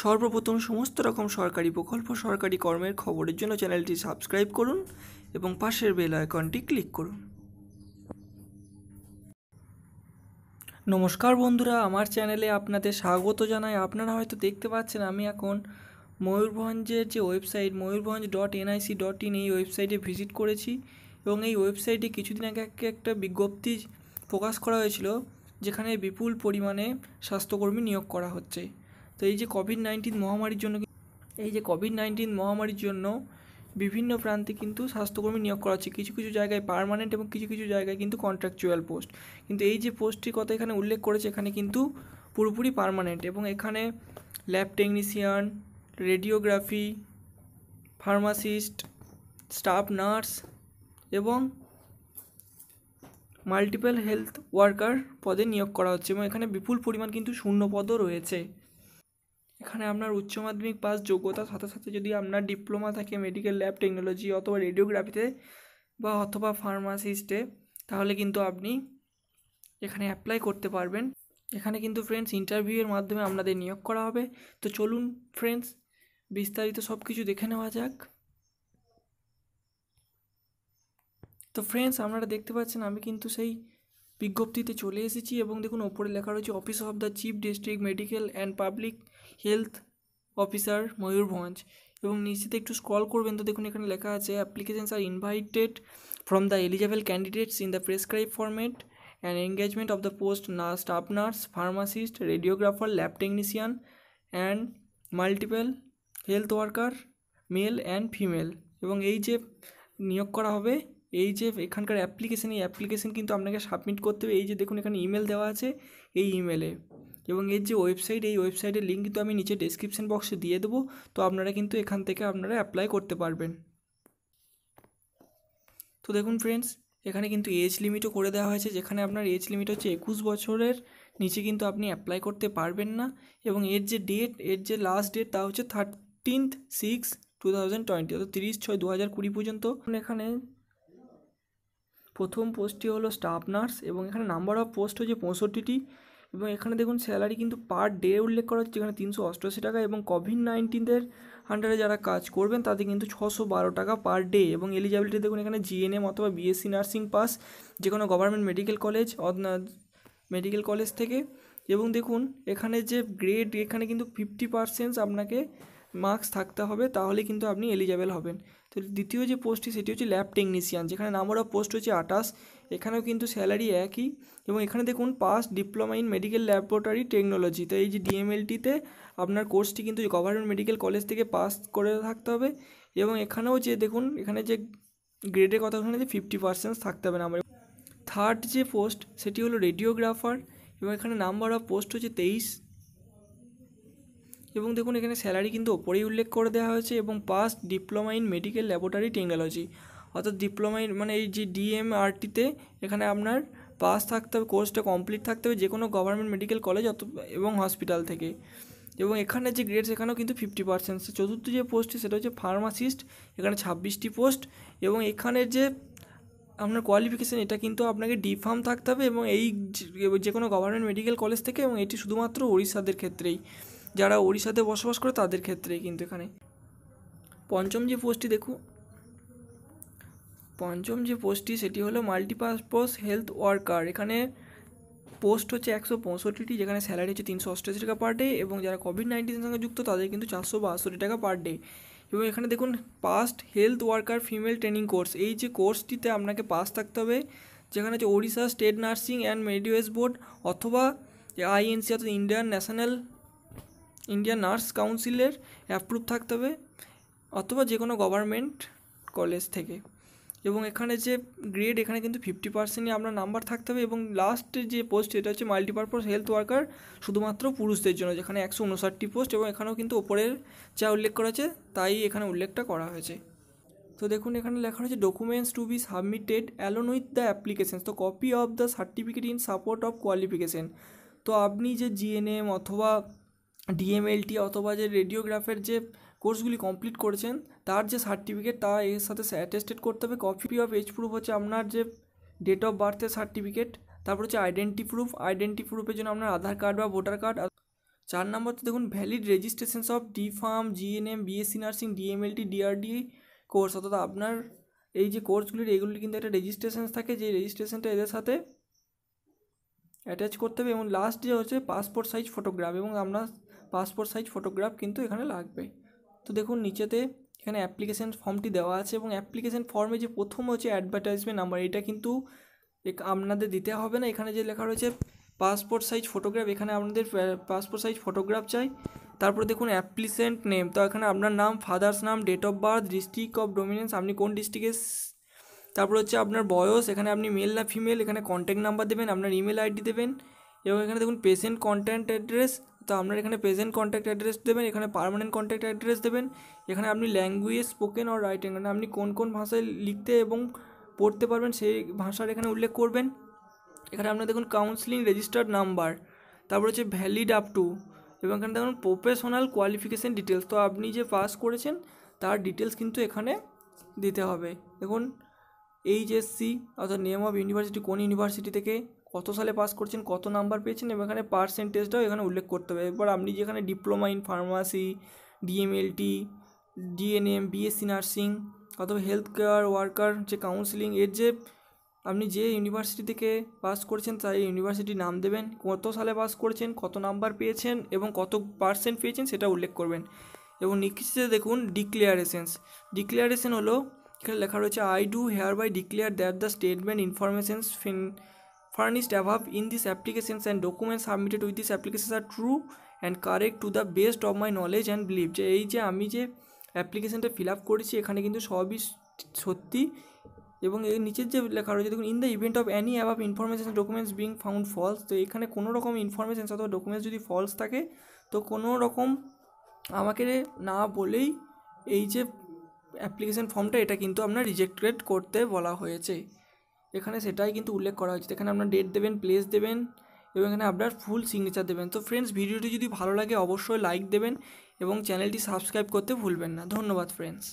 সর্বপ্রথম সমস্ত রকম সরকারি প্রকল্প সরকারি কর্মের খবরের জন্য চ্যানেলটি সাবস্ক্রাইব করুন এবং পাশের বেল আইকনটি ক্লিক করুন নমস্কার বন্ধুরা আমার চ্যানেলে আপনাদের স্বাগত জানাই আপনারা হয়তো দেখতে পাচ্ছেন আমি এখন ময়ূরভঞ্জের যে website Mayurbhanj dot NIC dot in এই ওয়েবসাইটে ভিজিট করেছি এবং এই ওয়েবসাইটে কিছুদিন আগে একটা বিজ্ঞপ্তি প্রকাশ করা হয়েছিল যেখানে বিপুল পরিমাণে স্বাস্থ্যকর্মী নিয়োগ করা হচ্ছে তো এই যে কোভিড নাইন্টিন মহামারীর জন্য এই যে কোভিড নাইন্টিন মহামারীর জন্য বিভিন্ন প্রান্তে কিন্তু স্বাস্থ্যকর্মী নিয়োগ করা হচ্ছে কিছু কিছু জায়গায় পারমানেন্ট এবং কিছু কিছু জায়গায় কিন্তু কন্ট্রাকচুয়াল পোস্ট কিন্তু এই যে পোস্টটির কথা এখানে উল্লেখ করেছে এখানে কিন্তু পুরোপুরি পারমানেন্ট এবং এখানে lab technician radiography pharmacist staff nurse এবং মাল্টিপল হেলথ ওয়ার্কার পদে নিয়োগ করা হচ্ছে এবং এখানে বিপুল পরিমাণ কিন্তু শূন্য পদও রয়েছে এখানে আপনার উচ্চ মাধ্যমিক পাস যোগ্যতার সাথে সাথে যদি আপনার ডিপ্লোমা থাকে মেডিকেল ল্যাব টেকনোলজি অথবা রেডিওগ্রাফিতে বা অথবা ফার্মাসিস্টে তাহলে কিন্তু আপনি এখানে অ্যাপ্লাই করতে পারবেন এখানে কিন্তু ফ্রেন্ডস ইন্টারভিউয়ের মাধ্যমে আপনাদের নিয়োগ করা হবে তো চলুন ফ্রেন্ডস বিস্তারিত সব কিছু দেখে নেওয়া যাক তো ফ্রেন্ডস আপনারা দেখতে পাচ্ছেন আমি কিন্তু সেই বিজ্ঞপ্তিতে চলে এসেছি এবং দেখুন ওপরে লেখা রয়েছে office of the chief district medical and public health officer Mayurbhanj এবং নিশ্চিত একটু স্ক্রল করবেন তো দেখুন এখানে লেখা আছে applications are invited from the eligible candidates in the prescribe format and engagement of the post না staff nurse pharmacist radiographer lab technician and multiple health worker male and female এবং এই যে নিয়োগ করা হবে এই যে এখানকার অ্যাপ্লিকেশান এই অ্যাপ্লিকেশান কিন্তু আপনাকে সাবমিট করতে হবে এই যে দেখুন এখানে ইমেল দেওয়া আছে এই ইমেলে এবং এর যে ওয়েবসাইট এই ওয়েবসাইটের লিঙ্ক কিন্তু আমি নিচে ডিসক্রিপশান বক্সে দিয়ে দেবো তো আপনারা কিন্তু এখান থেকে আপনারা অ্যাপ্লাই করতে পারবেন তো দেখুন ফ্রেন্ডস এখানে কিন্তু এজ লিমিটও করে দেওয়া হয়েছে যেখানে আপনার এজ লিমিট হচ্ছে একুশ বছরের নিচে কিন্তু আপনি অ্যাপ্লাই করতে পারবেন না এবং এর যে ডেট এর যে লাস্ট ডেট তা হচ্ছে thirteenth six two thousand twenty অর্থাৎ তিরিশ ছয় দু হাজার কুড়ি পর্যন্ত এখানে প্রথম পোস্টটি হলো স্টাফ নার্স এবং এখানে নাম্বার অফ পোস্ট হচ্ছে পঁয়ষট্টিটি এবং এখানে দেখুন স্যালারি কিন্তু পার ডে উল্লেখ করা হচ্ছে এখানে তিনশো অষ্টআশি টাকা এবং কোভিড নাইন্টিনের আন্ডারে যারা কাজ করবেন তাদের কিন্তু ছশো বারো টাকা পার ডে এবং এলিজিবিলিটি দেখুন এখানে জিএনএম অথবা বিএসসি নার্সিং পাস যে কোনো government medical college medical college থেকে এবং দেখুন এখানে যে গ্রেড এখানে কিন্তু ফিফটি পার্সেন্ট আপনাকে মার্কস থাকতে হবে তাহলে কিন্তু আপনি এলিজেবেল হবেন তো দ্বিতীয় যে পোস্টটি সেটি হচ্ছে ল্যাব টেকনিশিয়ান যেখানে নাম্বার অফ পোস্ট হচ্ছে আঠাশ এখানেও কিন্তু স্যালারি একই এবং এখানে দেখুন pass diploma in medical laboratory technology তো এই যে ডিএমএলটিতে আপনার কোর্সটি কিন্তু গভর্নমেন্ট মেডিকেল কলেজ থেকে পাস করে থাকতে হবে এবং এখানেও যে দেখুন এখানে যে গ্রেডের কথা ওখানে যে ফিফটি পার্সেন্ট থাকতে হবে নাম্বার থার্ড যে পোস্ট সেটি হলো রেডিওগ্রাফার এবং এখানে নাম্বার অফ পোস্ট হচ্ছে তেইশ এবং দেখুন এখানে স্যালারি কিন্তু ওপরেই উল্লেখ করে দেওয়া হয়েছে এবং pass diploma in medical laboratory technology অর্থাৎ ডিপ্লোমা ইন মানে এই যে ডিএমআরটিতে এখানে আপনার পাস থাকতে হবে কোর্সটা কমপ্লিট থাকতে হবে যে কোনো গভর্নমেন্ট মেডিকেল কলেজ অত এবং হসপিটাল থেকে এবং এখানে যে গ্রেড সেখানেও কিন্তু ফিফটি পার্সেন্ট চতুর্থ যে পোস্টটি সেটা হচ্ছে ফার্মাসিস্ট এখানে ছাব্বিশটি পোস্ট এবং এখানের যে আপনার কোয়ালিফিকেশান এটা কিন্তু আপনাকে ডি ফার্ম থাকতে হবে এবং এই যে কোনো গভর্নমেন্ট মেডিকেল কলেজ থেকে এবং এটি শুধুমাত্র উড়িষ্যাদের ক্ষেত্রেই যারা ওড়িশাতে বসবাস করে তাদের ক্ষেত্রে কিন্তু এখানে পঞ্চম যে পোস্টটি দেখুন পঞ্চম যে পোস্টটি সেটি হলো মাল্টিপারপাস হেলথ ওয়ার্কার এখানে পোস্ট হচ্ছে একশো পঁয়ষট্টিটি যেখানে স্যালারি হচ্ছে তিনশো অষ্টাশি টাকা পার ডে এবং যারা কোভিড নাইন্টিনের সঙ্গে যুক্ত তাদের কিন্তু চারশো বাষট্টি টাকা পার ডে এবং এখানে দেখুন passed health worker female training course এই যে কোর্সটিতে আপনাকে পাস থাকতে হবে যেখানে হচ্ছে Odisha state nursing and midwives board অথবা আইএনসি অর্থাৎ ইন্ডিয়ান ন্যাশনাল ইন্ডিয়ান নার্স কাউন্সিলের অ্যাপ্রুভ থাকতে হবে অথবা যে কোনো গভর্নমেন্ট কলেজ থেকে এবং এখানে যে গ্রেড এখানে কিন্তু ফিফটি পার্সেন্টই আপনার নাম্বার থাকতে হবে এবং লাস্ট যে পোস্ট এটা হচ্ছে মাল্টিপারপাস হেলথ ওয়ার্কার শুধুমাত্র পুরুষদের জন্য যেখানে একশো উনষাটটি পোস্ট এবং এখানেও কিন্তু ওপরের যা উল্লেখ করা হয়েছে তাই এখানে উল্লেখটা করা হয়েছে তো দেখুন এখানে লেখা রয়েছে documents to be submitted along with the applications তো copy of the certificate in support of qualification তো আপনি যে জিএনএম অথবা ডিএমএলটি অথবা যে রেডিওগ্রাফের যে কোর্সগুলি কমপ্লিট করেছেন তার যে সার্টিফিকেট তা এর সাথে অ্যাটেস্টেড করতে হবে কপি অফ এজ প্রুফ হচ্ছে আপনার যে ডেট অফ বার্থের সার্টিফিকেট তারপর হচ্ছে আইডেন্টি প্রুফ আইডেন্টি প্রুফের জন্য আপনার আধার কার্ড বা ভোটার কার্ড চার নম্বর হচ্ছে দেখুন valid registration of D pharm GNM BSc nursing DMLT DRD course অর্থাৎ আপনার এই যে কোর্সগুলির এগুলির কিন্তু একটা রেজিস্ট্রেশন থাকে যে রেজিস্ট্রেশনটা এদের সাথে অ্যাটাচ করতে হবে এবং লাস্ট যে হচ্ছে পাসপোর্ট সাইজ ফটোগ্রাফ এবং আপনার পাসপোর্ট সাইজ ফটোগ্রাফ কিন্তু এখানে লাগবে তো দেখুন নিচেতে এখানে অ্যাপ্লিকেশান ফর্মটি দেওয়া আছে এবং অ্যাপ্লিকেশান ফর্মে যে প্রথম হচ্ছে অ্যাডভার্টাইজমেন্ট নাম্বার এটা কিন্তু আপনাদের দিতে হবে না এখানে যে লেখা রয়েছে পাসপোর্ট সাইজ ফটোগ্রাফ এখানে আপনাদের পাসপোর্ট সাইজ ফটোগ্রাফ চাই তারপরে দেখুন অ্যাপ্লিসেন্ট নেম তো এখানে আপনার নাম ফাদার্স নাম date of birth district of dominance আপনি কোন ডিস্ট্রিক্টে তারপর হচ্ছে আপনার বয়স এখানে আপনি মেল না ফিমেল এখানে কন্ট্যাক্ট নাম্বার দেবেন আপনার ইমেল আইডি দেবেন এবং এখানে দেখুন পেশেন্ট কন্ট্যাক্ট অ্যাড্রেস তো আপনার এখানে প্রেজেন্ট কন্ট্যাক্ট অ্যাড্রেস দেবেন এখানে পারমানেন্ট কন্ট্যাক্ট অ্যাড্রেস দেবেন এখানে আপনি ল্যাঙ্গুয়েজ স্পোকেন আর রাইটিং মানে আপনি কোন কোন ভাষায় লিখতে এবং পড়তে পারবেন সেই ভাষার এখানে উল্লেখ করবেন এখানে আপনার দেখুন কাউন্সিলিং রেজিস্টার্ড নাম্বার তারপর হচ্ছে ভ্যালিড আপ টু এবং এখানে দেখুন প্রফেশনাল কোয়ালিফিকেশান ডিটেলস তো আপনি যে পাস করেছেন তার ডিটেলস কিন্তু এখানে দিতে হবে দেখুন এইচএসসি অর্থাৎ নেম অফ ইউনিভার্সিটি কোন ইউনিভার্সিটি থেকে কত সালে পাস করছেন কত নাম্বার পেয়েছেন এবং এখানে পার্সেন্টেজটাও এখানে উল্লেখ করতে হবে এবার আপনি যেখানে diploma in pharmacy DMLT DNM BSc nursing অথবা হেলথ কেয়ার ওয়ার্কার যে কাউন্সিলিং এর যে আপনি যে ইউনিভার্সিটি থেকে পাস করছেন তাই ইউনিভার্সিটির নাম দেবেন কত সালে পাস করছেন কত নাম্বার পেয়েছেন এবং কত পার্সেন্ট পেয়েছেন সেটা উল্লেখ করবেন এবং নিচে দেখুন ডিক্লিয়ারেশনস ডিক্লিয়ারেশন হলো এখানে লেখা রয়েছে I do hereby declare that the statement informations ফিন furnished above in these applications and documents submitted with these applications are true and correct to the best of my knowledge and belief যে এই যে আমি যে অ্যাপ্লিকেশানটা fill up করেছি এখানে কিন্তু সবই সত্যি এবং এর নিচের যে লেখা রয়েছে দেখুন in the event of any of information documents being found false তো এখানে কোনো রকম ইনফরমেশন অথবা ডকুমেন্টস যদি ফলস থাকে তো কোনো রকম আমাকে না বলেই এই যে অ্যাপ্লিকেশান ফর্মটা এটা কিন্তু আপনার রিজেক্টেড করতে বলা হয়েছে এখানে সেটাই কিন্তু উল্লেখ করা হয়েছে এখানে আপনার ডেট দেবেন প্লেস দেবেন এবং এখানে আপনার ফুল সিগনেচার দেবেন তো ফ্রেন্ডস ভিডিওটি যদি ভালো লাগে অবশ্যই লাইক দেবেন এবং চ্যানেলটি সাবস্ক্রাইব করতে ভুলবেন না ধন্যবাদ ফ্রেন্ডস